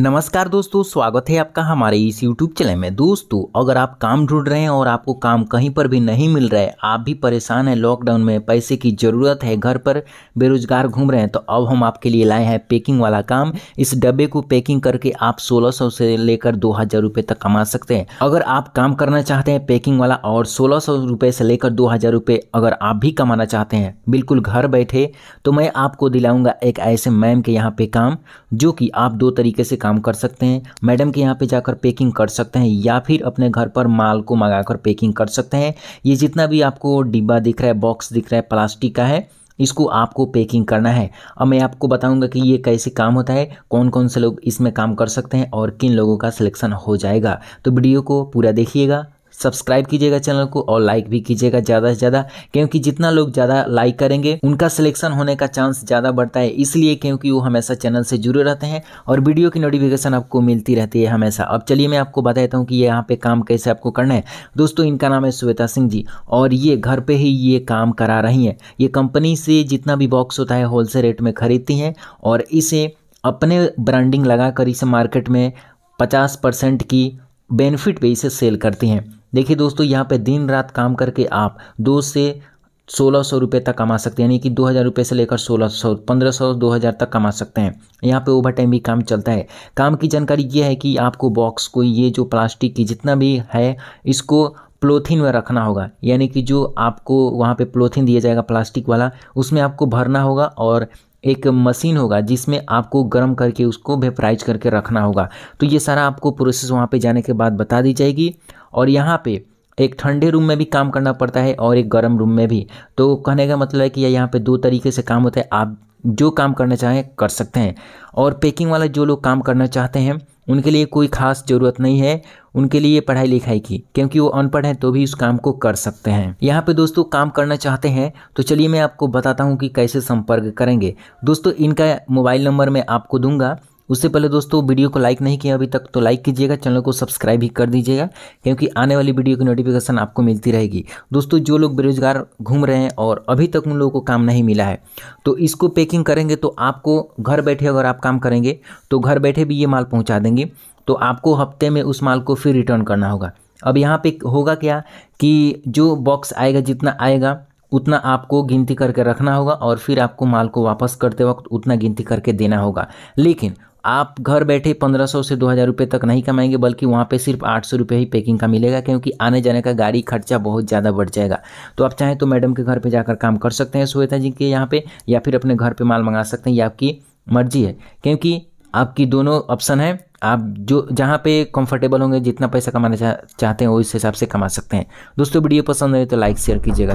नमस्कार दोस्तों स्वागत है आपका हमारे इस यूट्यूब चैनल में दोस्तों अगर आप काम ढूंढ रहे हैं और आपको काम कहीं पर भी नहीं मिल रहा है आप भी परेशान हैं लॉकडाउन में पैसे की ज़रूरत है घर पर बेरोजगार घूम रहे हैं तो अब हम आपके लिए लाए हैं पैकिंग वाला काम इस डब्बे को पैकिंग करके आप सोलह से लेकर दो हज़ार तक कमा सकते हैं अगर आप काम करना चाहते हैं पैकिंग वाला और सोलह से लेकर दो हज़ार अगर आप भी कमाना चाहते हैं बिल्कुल घर बैठे तो मैं आपको दिलाऊँगा एक ऐसे मैम के यहाँ पर काम जो कि आप दो तरीके से काम कर सकते हैं मैडम के यहाँ पे जाकर पैकिंग कर सकते हैं या फिर अपने घर पर माल को मंगाकर पैकिंग कर सकते हैं ये जितना भी आपको डिब्बा दिख रहा है बॉक्स दिख रहा है प्लास्टिक का है इसको आपको पैकिंग करना है अब मैं आपको बताऊंगा कि ये कैसे काम होता है कौन कौन से लोग इसमें काम कर सकते हैं और किन लोगों का सिलेक्शन हो जाएगा तो वीडियो को पूरा देखिएगा सब्सक्राइब कीजिएगा चैनल को और लाइक भी कीजिएगा ज़्यादा से ज़्यादा क्योंकि जितना लोग ज़्यादा लाइक करेंगे उनका सिलेक्शन होने का चांस ज़्यादा बढ़ता है इसलिए क्योंकि वो हमेशा चैनल से जुड़े रहते हैं और वीडियो की नोटिफिकेशन आपको मिलती रहती है हमेशा अब चलिए मैं आपको बता देता हूँ कि ये यहाँ पे काम कैसे आपको करना है दोस्तों इनका नाम है श्वेता सिंह जी और ये घर पर ही ये काम करा रही हैं ये कंपनी से जितना भी बॉक्स होता है होलसेल रेट में खरीदती हैं और इसे अपने ब्रांडिंग लगाकर इसे मार्केट में पचास परसेंट की बेनिफिट पे इसे सेल करती हैं देखिए दोस्तों यहाँ पे दिन रात काम करके आप दो से सोलह सौ रुपये तक कमा सकते हैं यानी कि दो हज़ार रुपये से लेकर सोलह सौ पंद्रह सौ दो हज़ार तक कमा सकते हैं यहाँ पे ओवर टाइम भी काम चलता है काम की जानकारी ये है कि आपको बॉक्स को ये जो प्लास्टिक की जितना भी है इसको प्लोथिन में रखना होगा यानी कि जो आपको वहाँ पे प्लोथिन दिया जाएगा प्लास्टिक वाला उसमें आपको भरना होगा और एक मशीन होगा जिसमें आपको गर्म करके उसको वेपराइज करके रखना होगा तो ये सारा आपको प्रोसेस वहाँ पे जाने के बाद बता दी जाएगी और यहाँ पे एक ठंडे रूम में भी काम करना पड़ता है और एक गर्म रूम में भी तो कहने का मतलब है कि यहाँ पर दो तरीके से काम होता है आप जो काम करना चाहें कर सकते हैं और पैकिंग वाला जो लोग काम करना चाहते हैं उनके लिए कोई खास ज़रूरत नहीं है उनके लिए पढ़ाई लिखाई की क्योंकि वो अनपढ़ हैं तो भी उस काम को कर सकते हैं यहाँ पे दोस्तों काम करना चाहते हैं तो चलिए मैं आपको बताता हूँ कि कैसे संपर्क करेंगे दोस्तों इनका मोबाइल नंबर मैं आपको दूंगा उससे पहले दोस्तों वीडियो को लाइक नहीं किया अभी तक तो लाइक कीजिएगा चैनल को सब्सक्राइब भी कर दीजिएगा क्योंकि आने वाली वीडियो की नोटिफिकेशन आपको मिलती रहेगी दोस्तों जो लोग बेरोजगार घूम रहे हैं और अभी तक उन लोगों को काम नहीं मिला है तो इसको पैकिंग करेंगे तो आपको घर बैठे अगर आप काम करेंगे तो घर बैठे भी ये माल पहुँचा देंगे तो आपको हफ्ते में उस माल को फिर रिटर्न करना होगा अब यहाँ पर होगा क्या कि जो बॉक्स आएगा जितना आएगा उतना आपको गिनती करके रखना होगा और फिर आपको माल को वापस करते वक्त उतना गिनती करके देना होगा लेकिन आप घर बैठे 1500 से 2000 रुपये तक नहीं कमाएंगे बल्कि वहाँ पे सिर्फ 800 रुपये ही पैकिंग का मिलेगा क्योंकि आने जाने का गाड़ी खर्चा बहुत ज़्यादा बढ़ जाएगा तो आप चाहें तो मैडम के घर पे जाकर काम कर सकते हैं श्वेता जी के यहाँ पे या फिर अपने घर पे माल मंगा सकते हैं ये आपकी मर्जी है क्योंकि आपकी दोनों ऑप्शन है आप जो जहाँ पे कंफर्टेबल होंगे जितना पैसा कमाना चाह, चाहते हैं वो इस हिसाब से कमा सकते हैं दोस्तों वीडियो पसंद आए तो लाइक शेयर कीजिएगा